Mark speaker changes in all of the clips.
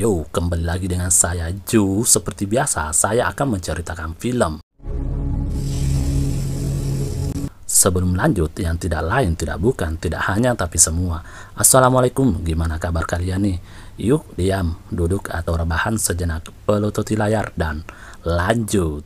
Speaker 1: Yo, kembali lagi dengan saya Ju. Seperti biasa, saya akan menceritakan film. Sebelum lanjut, yang tidak lain, tidak bukan, tidak hanya, tapi semua. Assalamualaikum, gimana kabar kalian nih? Yuk, diam, duduk atau rebahan sejenak, pelototi layar, dan lanjut.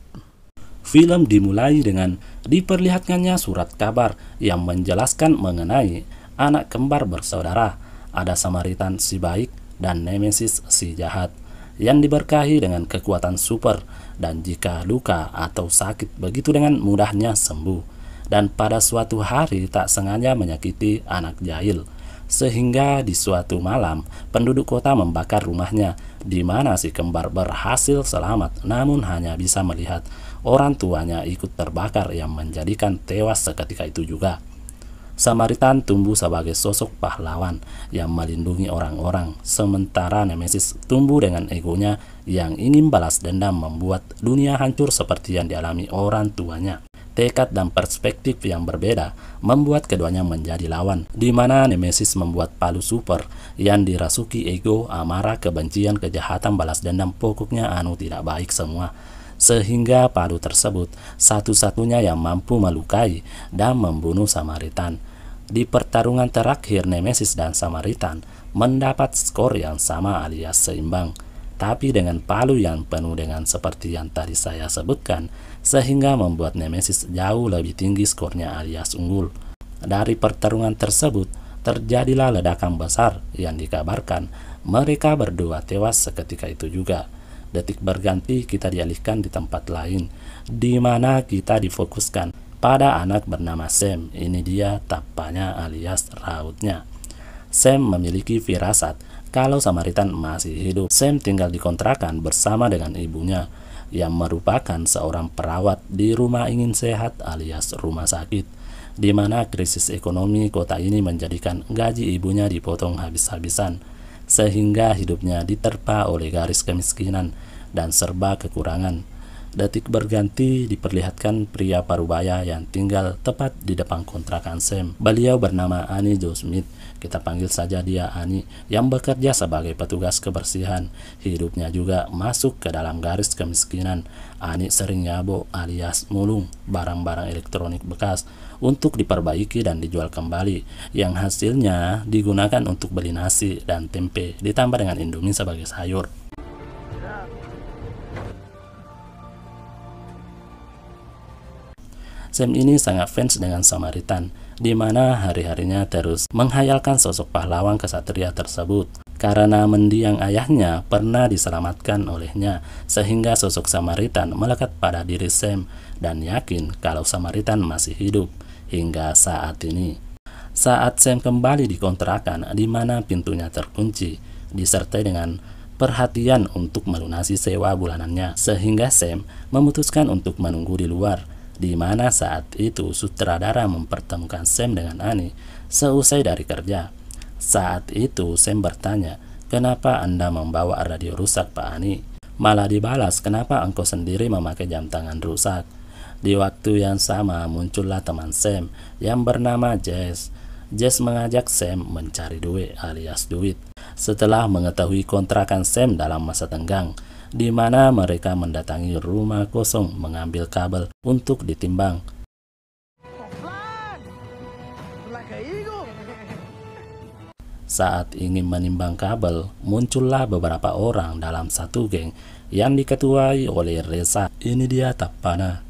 Speaker 1: Film dimulai dengan diperlihatkannya surat kabar yang menjelaskan mengenai anak kembar bersaudara. Ada Samaritan si baik, dan Nemesis si jahat yang diberkahi dengan kekuatan super dan jika luka atau sakit begitu dengan mudahnya sembuh dan pada suatu hari tak sengaja menyakiti anak jahil sehingga di suatu malam penduduk kota membakar rumahnya di mana si kembar berhasil selamat namun hanya bisa melihat orang tuanya ikut terbakar yang menjadikan tewas seketika itu juga Samaritan tumbuh sebagai sosok pahlawan yang melindungi orang-orang, sementara Nemesis tumbuh dengan egonya yang ingin balas dendam membuat dunia hancur seperti yang dialami orang tuanya tekad dan perspektif yang berbeda membuat keduanya menjadi lawan, di mana Nemesis membuat palu super yang dirasuki ego, amarah, kebencian, kejahatan, balas dendam, pokoknya anu tidak baik semua sehingga palu tersebut satu-satunya yang mampu melukai dan membunuh Samaritan. Di pertarungan terakhir Nemesis dan Samaritan mendapat skor yang sama alias seimbang, tapi dengan palu yang penuh dengan seperti yang tadi saya sebutkan, sehingga membuat Nemesis jauh lebih tinggi skornya alias unggul. Dari pertarungan tersebut, terjadilah ledakan besar yang dikabarkan mereka berdua tewas seketika itu juga detik berganti kita dialihkan di tempat lain, di mana kita difokuskan pada anak bernama Sam. Ini dia tapanya alias rautnya. Sam memiliki firasat kalau Samaritan masih hidup. Sam tinggal dikontrakan bersama dengan ibunya yang merupakan seorang perawat di rumah ingin sehat alias rumah sakit di mana krisis ekonomi kota ini menjadikan gaji ibunya dipotong habis-habisan sehingga hidupnya diterpa oleh garis kemiskinan dan serba kekurangan. Detik berganti diperlihatkan pria parubaya yang tinggal tepat di depan kontrakan Sam. Beliau bernama Ani Joe Smith, kita panggil saja dia Ani, yang bekerja sebagai petugas kebersihan. Hidupnya juga masuk ke dalam garis kemiskinan. Ani sering nyabo alias mulung barang-barang elektronik bekas untuk diperbaiki dan dijual kembali, yang hasilnya digunakan untuk beli nasi dan tempe ditambah dengan indomie sebagai sayur. Sam ini sangat fans dengan Samaritan, di mana hari-harinya terus menghayalkan sosok pahlawan kesatria tersebut. Karena mendiang ayahnya pernah diselamatkan olehnya, sehingga sosok Samaritan melekat pada diri Sam dan yakin kalau Samaritan masih hidup hingga saat ini. Saat Sam kembali dikontrakan di mana pintunya terkunci, disertai dengan perhatian untuk melunasi sewa bulanannya, sehingga Sam memutuskan untuk menunggu di luar di mana saat itu sutradara mempertemukan Sam dengan Ani seusai dari kerja. Saat itu Sam bertanya, kenapa Anda membawa radio rusak Pak Ani? Malah dibalas, kenapa engkau sendiri memakai jam tangan rusak? Di waktu yang sama muncullah teman Sam yang bernama Jess. Jess mengajak Sam mencari duit alias duit. Setelah mengetahui kontrakan Sam dalam masa tenggang, di mana mereka mendatangi rumah kosong mengambil kabel untuk ditimbang. Saat ingin menimbang kabel, muncullah beberapa orang dalam satu geng yang diketuai oleh Reza. Ini dia Tapana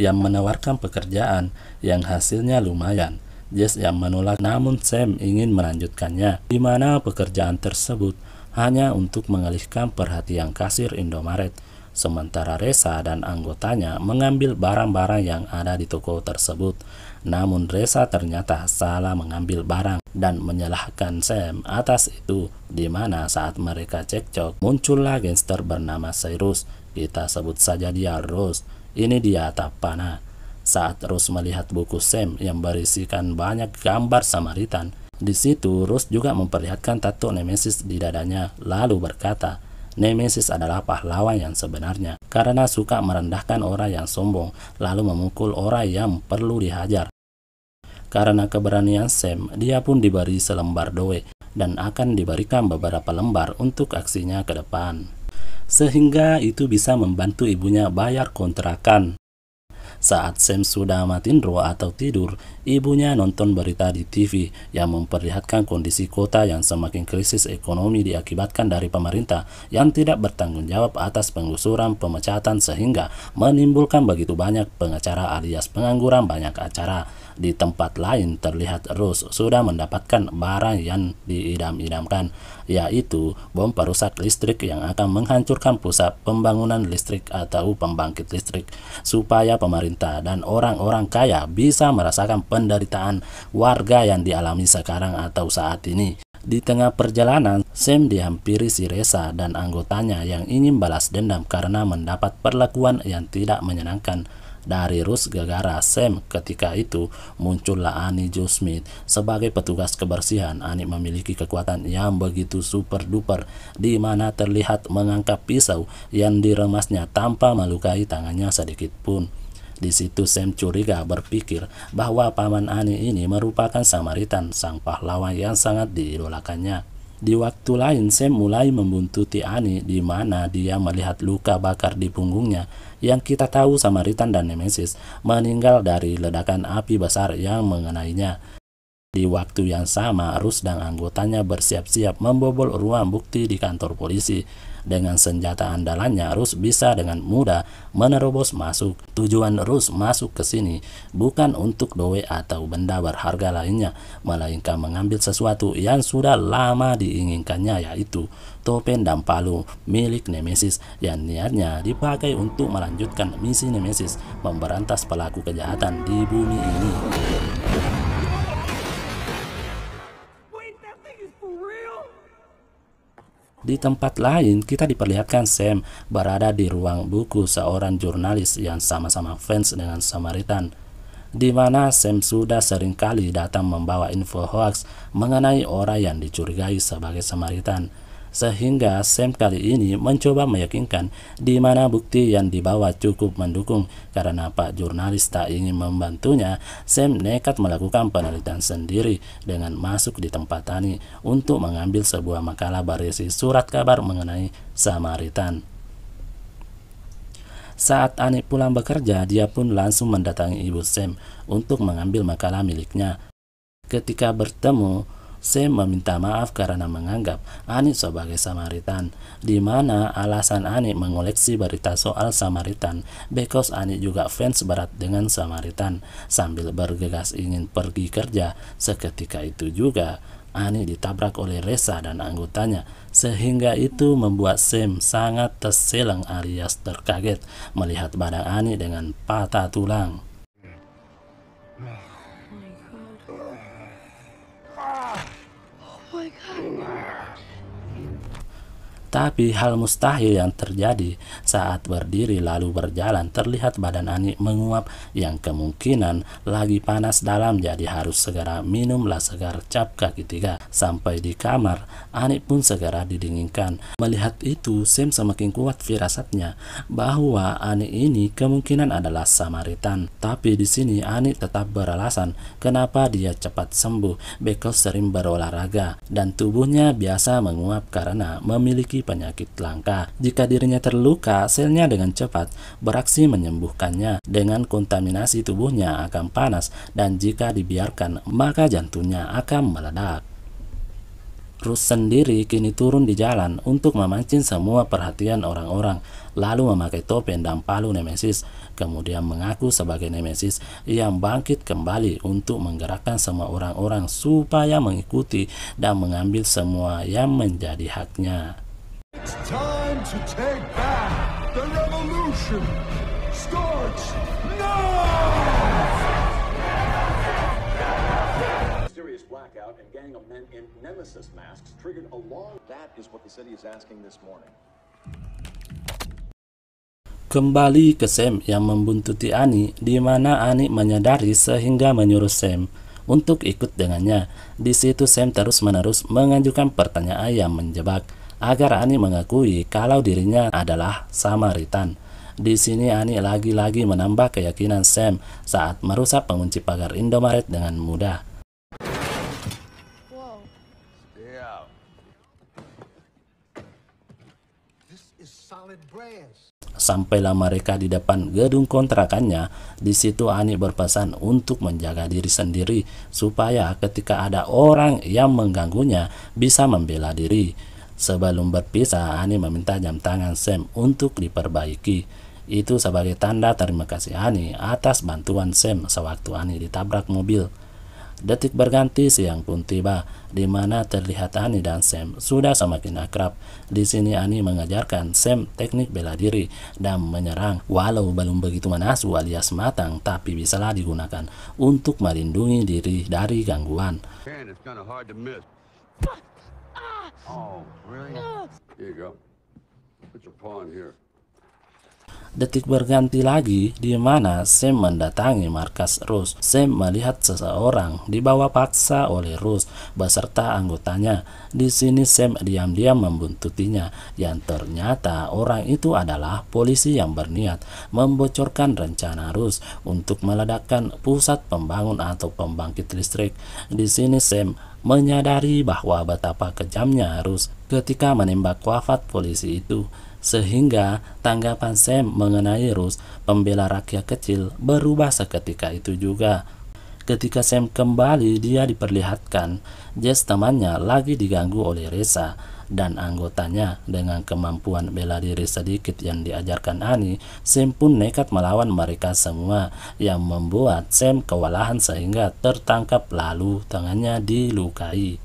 Speaker 1: yang menawarkan pekerjaan yang hasilnya lumayan. Jess yang menolak namun Sam ingin melanjutkannya, di mana pekerjaan tersebut hanya untuk mengalihkan perhatian kasir Indomaret, sementara Reza dan anggotanya mengambil barang-barang yang ada di toko tersebut. Namun Reza ternyata salah mengambil barang dan menyalahkan Sam atas itu, di mana saat mereka cekcok muncullah gangster bernama Cyrus, kita sebut saja dia Rose, ini dia Tapana. Saat Rose melihat buku Sam yang berisikan banyak gambar Samaritan, di situ, Rus juga memperlihatkan tato Nemesis di dadanya, lalu berkata, Nemesis adalah pahlawan yang sebenarnya, karena suka merendahkan orang yang sombong, lalu memukul orang yang perlu dihajar. Karena keberanian Sam, dia pun diberi selembar doe, dan akan diberikan beberapa lembar untuk aksinya ke depan. Sehingga itu bisa membantu ibunya bayar kontrakan. Saat Sam sudah mati roh atau tidur, ibunya nonton berita di TV yang memperlihatkan kondisi kota yang semakin krisis ekonomi diakibatkan dari pemerintah yang tidak bertanggung jawab atas penggusuran pemecatan sehingga menimbulkan begitu banyak pengacara alias pengangguran banyak acara di tempat lain terlihat Rus sudah mendapatkan barang yang diidam-idamkan, yaitu bom perusak listrik yang akan menghancurkan pusat pembangunan listrik atau pembangkit listrik, supaya pemerintah dan orang-orang kaya bisa merasakan penderitaan warga yang dialami sekarang atau saat ini. Di tengah perjalanan, Sam dihampiri si Reza dan anggotanya yang ingin balas dendam karena mendapat perlakuan yang tidak menyenangkan dari Rus Gegara Sam ketika itu muncullah Ani Joe Smith sebagai petugas kebersihan Ani memiliki kekuatan yang begitu super duper di mana terlihat mengangkat pisau yang diremasnya tanpa melukai tangannya sedikit pun. Di situ Sam curiga berpikir bahwa paman Ani ini merupakan Samaritan, sang pahlawan yang sangat diidolakannya. Di waktu lain, Sam mulai membuntuti Ani di mana dia melihat luka bakar di punggungnya yang kita tahu Samaritan dan Nemesis meninggal dari ledakan api besar yang mengenainya. Di waktu yang sama, Rus dan anggotanya bersiap-siap membobol ruang bukti di kantor polisi. Dengan senjata andalannya, Rus bisa dengan mudah menerobos masuk. Tujuan Rus masuk ke sini bukan untuk doe atau benda berharga lainnya, melainkan mengambil sesuatu yang sudah lama diinginkannya yaitu topeng dan palu milik Nemesis yang niatnya dipakai untuk melanjutkan misi Nemesis memberantas pelaku kejahatan di bumi ini. Di tempat lain, kita diperlihatkan Sam berada di ruang buku seorang jurnalis yang sama-sama fans dengan Samaritan, di mana Sam sudah seringkali datang membawa info hoax mengenai orang yang dicurigai sebagai Samaritan. Sehingga Sam kali ini mencoba meyakinkan di mana bukti yang dibawa cukup mendukung karena Pak jurnalis tak ingin membantunya, Sam nekat melakukan penelitian sendiri dengan masuk di tempat tani untuk mengambil sebuah makalah berisi surat kabar mengenai Samaritan. Saat Ani pulang bekerja, dia pun langsung mendatangi ibu Sam untuk mengambil makalah miliknya. Ketika bertemu, Sam meminta maaf karena menganggap Ani sebagai Samaritan, di mana alasan Ani mengoleksi berita soal Samaritan, because Ani juga fans berat dengan Samaritan. Sambil bergegas ingin pergi kerja, seketika itu juga Ani ditabrak oleh Reza dan anggotanya, sehingga itu membuat Sam sangat terseleng alias terkaget melihat badan Ani dengan patah tulang. my god. Tapi hal mustahil yang terjadi saat berdiri lalu berjalan terlihat badan Ani menguap yang kemungkinan lagi panas dalam jadi harus segera minumlah segar cap kaki tiga. Sampai di kamar, Ani pun segera didinginkan. Melihat itu, Sim semakin kuat firasatnya bahwa Ani ini kemungkinan adalah Samaritan. Tapi di sini Ani tetap beralasan kenapa dia cepat sembuh, Beko sering berolahraga dan tubuhnya biasa menguap karena memiliki memiliki penyakit langka. Jika dirinya terluka, selnya dengan cepat beraksi menyembuhkannya dengan kontaminasi tubuhnya akan panas dan jika dibiarkan maka jantungnya akan meledak. Rus sendiri kini turun di jalan untuk memancing semua perhatian orang-orang, lalu memakai topeng dan palu Nemesis, kemudian mengaku sebagai Nemesis yang bangkit kembali untuk menggerakkan semua orang-orang supaya mengikuti dan mengambil semua yang menjadi haknya. Kembali ke Sam yang membuntuti Ani, di mana Ani menyadari sehingga menyuruh Sam untuk ikut dengannya. Di situ Sam terus-menerus mengajukan pertanyaan yang menjebak agar Ani mengakui kalau dirinya adalah Samaritan. Di sini Ani lagi-lagi menambah keyakinan Sam saat merusak pengunci pagar Indomaret dengan mudah. Sampailah mereka di depan gedung kontrakannya, di situ Ani berpesan untuk menjaga diri sendiri supaya ketika ada orang yang mengganggunya bisa membela diri. Sebelum berpisah, Ani meminta jam tangan Sam untuk diperbaiki. Itu sebagai tanda terima kasih Ani atas bantuan Sam sewaktu Ani ditabrak mobil. Detik berganti siang pun tiba, di mana terlihat Ani dan Sam sudah semakin akrab. Di sini Ani mengajarkan Sam teknik bela diri dan menyerang, walau belum begitu menasu alias matang, tapi bisalah digunakan untuk melindungi diri dari gangguan. Man, Oh, really? Here you go. Put your paw in here. Detik berganti lagi di mana Sam mendatangi markas Rus. Sam melihat seseorang dibawa paksa oleh Rus beserta anggotanya. Di sini Sam diam-diam membuntutinya yang ternyata orang itu adalah polisi yang berniat membocorkan rencana Rus untuk meledakkan pusat pembangun atau pembangkit listrik. Di sini Sam menyadari bahwa betapa kejamnya Rus ketika menembak wafat polisi itu sehingga tanggapan Sam mengenai Rus, pembela rakyat kecil, berubah seketika itu juga. Ketika Sam kembali, dia diperlihatkan Jess temannya lagi diganggu oleh Reza dan anggotanya dengan kemampuan bela diri sedikit yang diajarkan Ani, Sam pun nekat melawan mereka semua yang membuat Sam kewalahan sehingga tertangkap lalu tangannya dilukai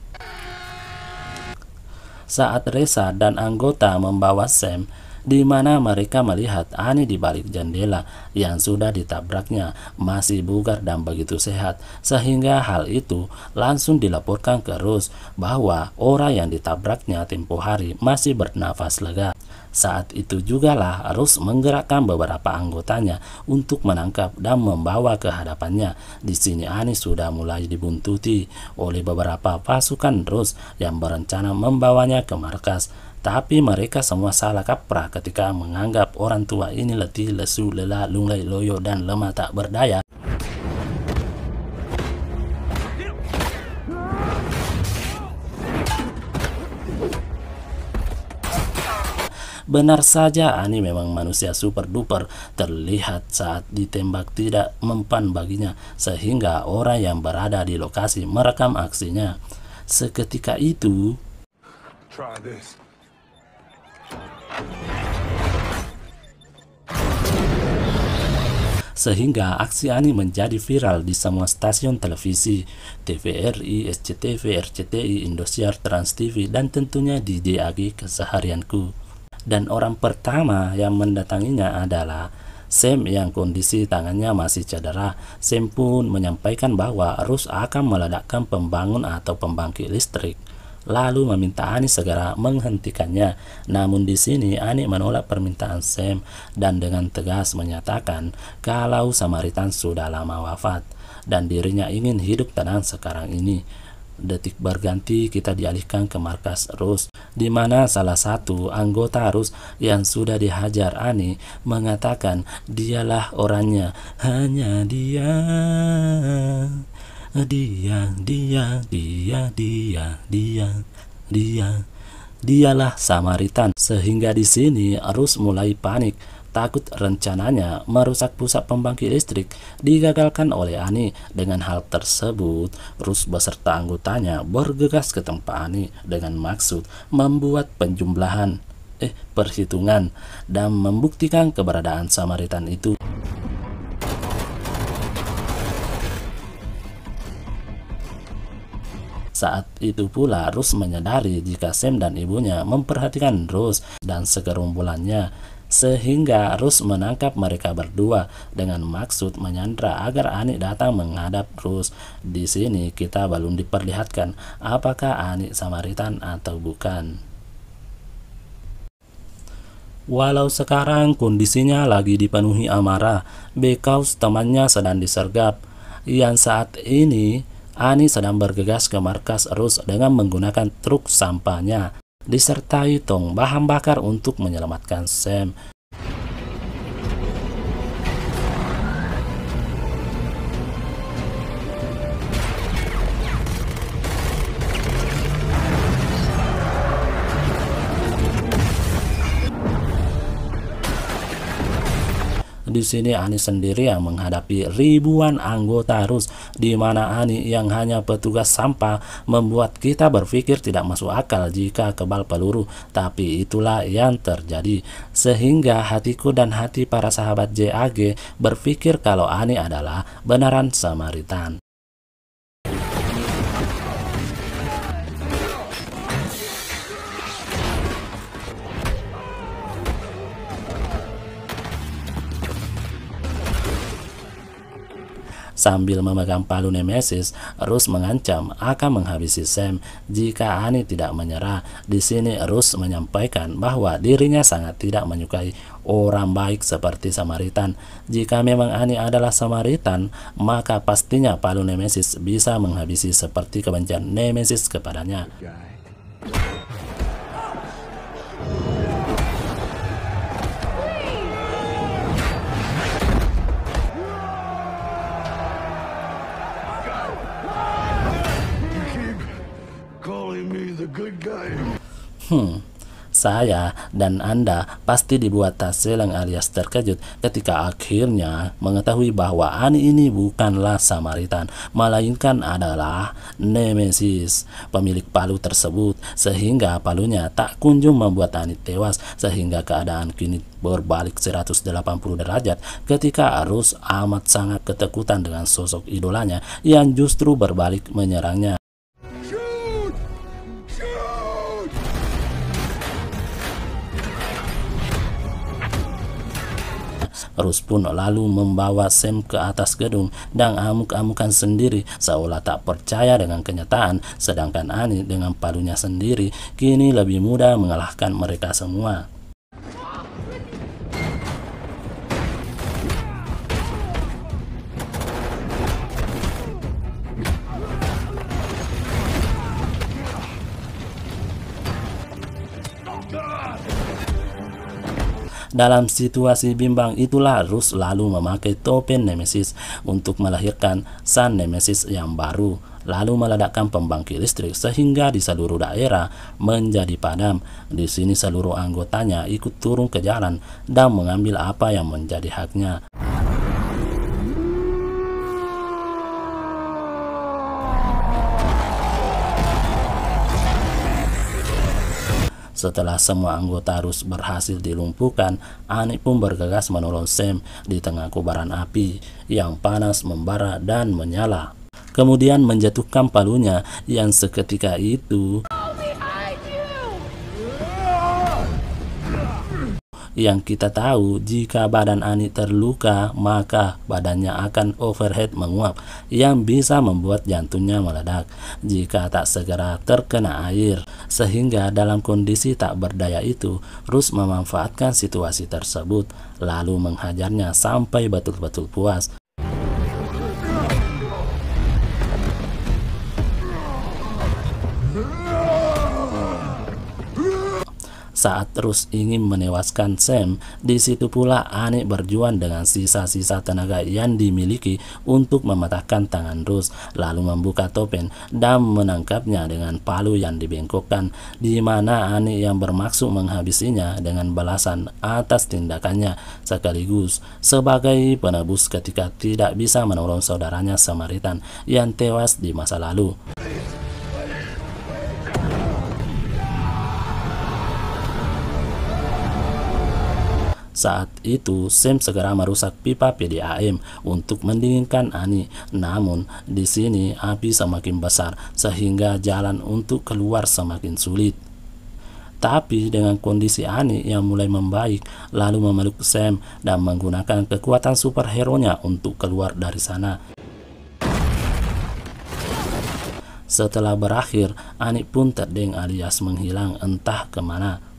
Speaker 1: saat Reza dan anggota membawa Sam di mana mereka melihat Ani di balik jendela yang sudah ditabraknya masih bugar dan begitu sehat sehingga hal itu langsung dilaporkan ke Rus bahwa orang yang ditabraknya tempo hari masih bernafas lega. Saat itu jugalah Rus menggerakkan beberapa anggotanya untuk menangkap dan membawa ke hadapannya. Di sini Anis sudah mulai dibuntuti oleh beberapa pasukan Rus yang berencana membawanya ke markas. Tapi mereka semua salah kaprah ketika menganggap orang tua ini letih, lesu, lelah, lunglai, loyo, dan lemah tak berdaya. Benar saja Ani memang manusia super duper terlihat saat ditembak tidak mempan baginya sehingga orang yang berada di lokasi merekam aksinya. Seketika itu sehingga aksi Ani menjadi viral di semua stasiun televisi, TVRI, SCTV, RCTI, Indosiar, TransTV, dan tentunya di DAG Keseharianku dan orang pertama yang mendatanginya adalah Sam yang kondisi tangannya masih cedera. Sam pun menyampaikan bahwa Rus akan meledakkan pembangun atau pembangkit listrik lalu meminta Ani segera menghentikannya. Namun di sini Ani menolak permintaan Sam dan dengan tegas menyatakan kalau Samaritan sudah lama wafat dan dirinya ingin hidup tenang sekarang ini detik berganti kita dialihkan ke markas Rus, di mana salah satu anggota Rus yang sudah dihajar Ani mengatakan dialah orangnya, hanya dia, dia, dia, dia, dia, dia, dia. Dialah Samaritan, sehingga di sini Rus mulai panik takut rencananya merusak pusat pembangkit listrik digagalkan oleh Ani. Dengan hal tersebut, Rus beserta anggotanya bergegas ke tempat Ani dengan maksud membuat penjumlahan, eh perhitungan, dan membuktikan keberadaan Samaritan itu. Saat itu pula Rus menyadari jika Sam dan ibunya memperhatikan Rus dan segerombolannya sehingga Rus menangkap mereka berdua dengan maksud menyandra agar Anik datang menghadap Rus. Di sini kita belum diperlihatkan apakah Anik Samaritan atau bukan. Walau sekarang kondisinya lagi dipenuhi amarah, Bekaus temannya sedang disergap, yang saat ini Ani sedang bergegas ke markas Rus dengan menggunakan truk sampahnya disertai tong bahan bakar untuk menyelamatkan Sam. Di sini Ani sendiri yang menghadapi ribuan anggota RUS di mana Ani yang hanya petugas sampah membuat kita berpikir tidak masuk akal jika kebal peluru. Tapi itulah yang terjadi. Sehingga hatiku dan hati para sahabat JAG berpikir kalau Ani adalah benaran Samaritan. Sambil memegang palu Nemesis, Rus mengancam akan menghabisi Sam jika Ani tidak menyerah. Di sini Rus menyampaikan bahwa dirinya sangat tidak menyukai orang baik seperti Samaritan. Jika memang Ani adalah Samaritan, maka pastinya palu Nemesis bisa menghabisi seperti kebencian Nemesis kepadanya. Hmm, saya dan Anda pasti dibuat taseleng alias terkejut ketika akhirnya mengetahui bahwa Ani ini bukanlah Samaritan, melainkan adalah Nemesis, pemilik palu tersebut, sehingga palunya tak kunjung membuat Ani tewas, sehingga keadaan kini berbalik 180 derajat ketika arus amat sangat ketekutan dengan sosok idolanya yang justru berbalik menyerangnya. Rus pun lalu membawa Sam ke atas gedung dan amuk-amukan sendiri seolah tak percaya dengan kenyataan sedangkan Ani dengan palunya sendiri kini lebih mudah mengalahkan mereka semua. Dalam situasi bimbang itulah Rus lalu memakai topeng Nemesis untuk melahirkan Sun Nemesis yang baru lalu meledakkan pembangkit listrik sehingga di seluruh daerah menjadi padam. Di sini seluruh anggotanya ikut turun ke jalan dan mengambil apa yang menjadi haknya. Setelah semua anggota harus berhasil dilumpuhkan, Anik pun bergegas menolong Sam di tengah kubaran api yang panas membara dan menyala kemudian menjatuhkan palunya yang seketika itu yang kita tahu jika badan Ani terluka maka badannya akan overhead menguap yang bisa membuat jantungnya meledak jika tak segera terkena air sehingga dalam kondisi tak berdaya itu Rus memanfaatkan situasi tersebut lalu menghajarnya sampai betul-betul puas saat terus ingin menewaskan Sam. Di situ pula Anik berjuang dengan sisa-sisa tenaga yang dimiliki untuk mematahkan tangan Rus, lalu membuka topeng dan menangkapnya dengan palu yang dibengkokkan, di mana Anik yang bermaksud menghabisinya dengan balasan atas tindakannya sekaligus sebagai penebus ketika tidak bisa menolong saudaranya Samaritan yang tewas di masa lalu. Saat itu, Sam segera merusak pipa PDAM untuk mendinginkan Ani. Namun, di sini api semakin besar sehingga jalan untuk keluar semakin sulit. Tapi dengan kondisi Ani yang mulai membaik, lalu memeluk Sam dan menggunakan kekuatan superhero-nya untuk keluar dari sana. Setelah berakhir, Ani pun terdeng alias menghilang entah kemana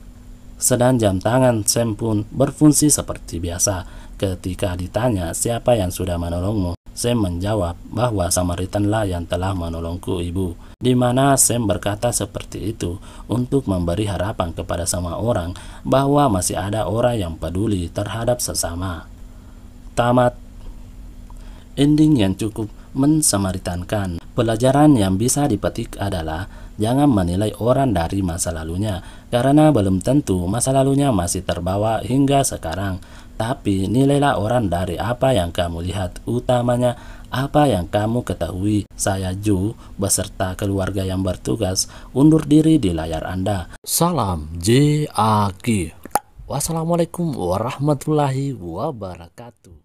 Speaker 1: sedang jam tangan Sam pun berfungsi seperti biasa. Ketika ditanya siapa yang sudah menolongmu, Sam menjawab bahwa Samaritanlah yang telah menolongku ibu. Di mana Sam berkata seperti itu untuk memberi harapan kepada semua orang bahwa masih ada orang yang peduli terhadap sesama. Tamat Ending yang cukup mensamaritankan Pelajaran yang bisa dipetik adalah jangan menilai orang dari masa lalunya, karena belum tentu masa lalunya masih terbawa hingga sekarang. Tapi nilailah orang dari apa yang kamu lihat, utamanya apa yang kamu ketahui. Saya Ju, beserta keluarga yang bertugas, undur diri di layar Anda. Salam JAG. Wassalamualaikum warahmatullahi wabarakatuh.